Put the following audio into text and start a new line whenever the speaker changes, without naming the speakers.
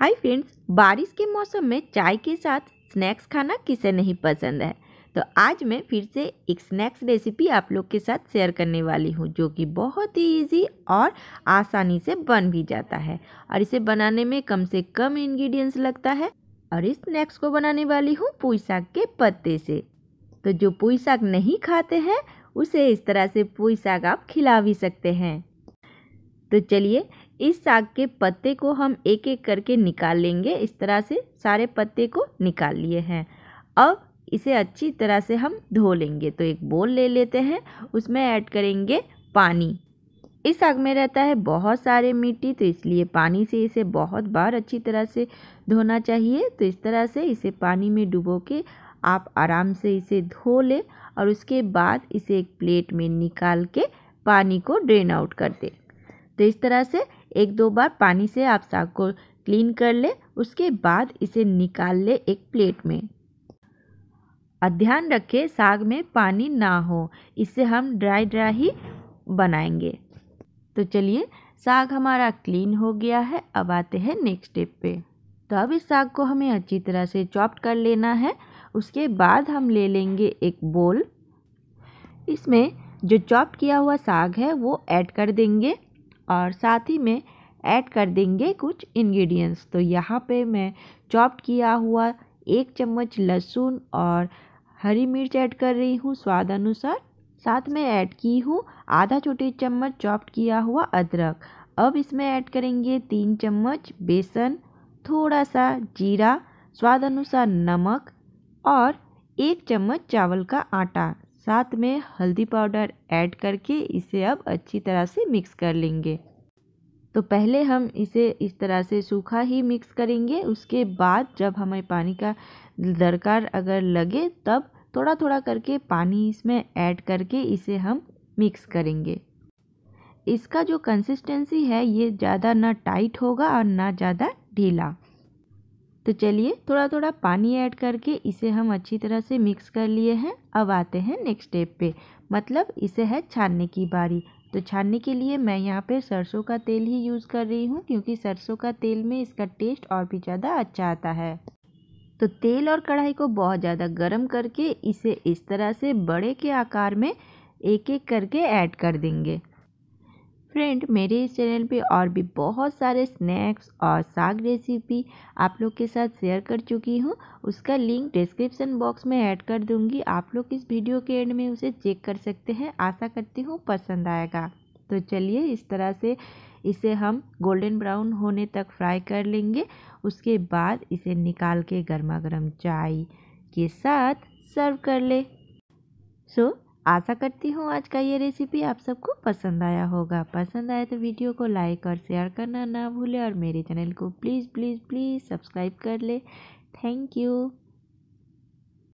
hi friends बारिश के मौसम में चाय के साथ स्नैक्स खाना किसे नहीं पसंद है तो आज मैं फिर से एक स्नैक्स रेसिपी आप लोग के साथ शेयर करने वाली हूँ जो कि बहुत ही इजी और आसानी से बन भी जाता है और इसे बनाने में कम से कम इंग्रेडिएंट्स लगता है और इस स्नैक्स को बनाने वाली हूँ पुई साग के पत्ते से तो जो पुई साग नहीं खाते हैं उसे इस तरह से पुई साग आप खिला भी सकते हैं तो चलिए इस साग के पत्ते को हम एक एक करके निकाल लेंगे इस तरह से सारे पत्ते को निकाल लिए हैं अब इसे अच्छी तरह से हम धो लेंगे तो एक बोल ले लेते हैं उसमें ऐड करेंगे पानी इस साग में रहता है बहुत सारे मिट्टी तो इसलिए पानी से इसे बहुत बार अच्छी तरह से धोना चाहिए तो इस तरह से इसे पानी में डुबो के आप आराम से इसे धो ले और उसके बाद इसे एक प्लेट में निकाल के पानी को ड्रेन आउट कर दे तो इस तरह से एक दो बार पानी से आप साग को क्लीन कर ले उसके बाद इसे निकाल ले एक प्लेट में ध्यान रखें साग में पानी ना हो इससे हम ड्राई ड्राई ही बनाएंगे तो चलिए साग हमारा क्लीन हो गया है अब आते हैं नेक्स्ट स्टेप पे तो अब इस साग को हमें अच्छी तरह से चॉप कर लेना है उसके बाद हम ले लेंगे एक बोल इसमें जो चॉप किया हुआ साग है वो ऐड कर देंगे और साथ ही में ऐड कर देंगे कुछ इंग्रेडिएंट्स तो यहाँ पे मैं चॉप्ड किया हुआ एक चम्मच लहसुन और हरी मिर्च ऐड कर रही हूँ स्वाद अनुसार साथ में ऐड की हूँ आधा छोटे चम्मच चॉप्ड किया हुआ अदरक अब इसमें ऐड करेंगे तीन चम्मच बेसन थोड़ा सा जीरा स्वाद अनुसार नमक और एक चम्मच चावल का आटा साथ में हल्दी पाउडर ऐड करके इसे अब अच्छी तरह से मिक्स कर लेंगे तो पहले हम इसे इस तरह से सूखा ही मिक्स करेंगे उसके बाद जब हमें पानी का दरकार अगर लगे तब थोड़ा थोड़ा करके पानी इसमें ऐड करके इसे हम मिक्स करेंगे इसका जो कंसिस्टेंसी है ये ज़्यादा ना टाइट होगा और ना ज़्यादा ढीला तो चलिए थोड़ा थोड़ा पानी ऐड करके इसे हम अच्छी तरह से मिक्स कर लिए हैं अब आते हैं नेक्स्ट स्टेप पे मतलब इसे है छानने की बारी तो छानने के लिए मैं यहाँ पे सरसों का तेल ही यूज़ कर रही हूँ क्योंकि सरसों का तेल में इसका टेस्ट और भी ज़्यादा अच्छा आता है तो तेल और कढ़ाई को बहुत ज़्यादा गर्म करके इसे इस तरह से बड़े के आकार में एक एक करके ऐड कर देंगे फ्रेंड मेरे इस चैनल पे और भी बहुत सारे स्नैक्स और साग रेसिपी आप लोग के साथ शेयर कर चुकी हूँ उसका लिंक डिस्क्रिप्शन बॉक्स में ऐड कर दूँगी आप लोग इस वीडियो के एंड में उसे चेक कर सकते हैं आशा करती हूँ पसंद आएगा तो चलिए इस तरह से इसे हम गोल्डन ब्राउन होने तक फ्राई कर लेंगे उसके बाद इसे निकाल के गर्मा गर्म चाय के साथ सर्व कर ले सो so, आशा करती हूँ आज का ये रेसिपी आप सबको पसंद आया होगा पसंद आए तो वीडियो को लाइक और शेयर करना ना भूलें और मेरे चैनल को प्लीज़ प्लीज़ प्लीज़ सब्सक्राइब कर ले थैंक यू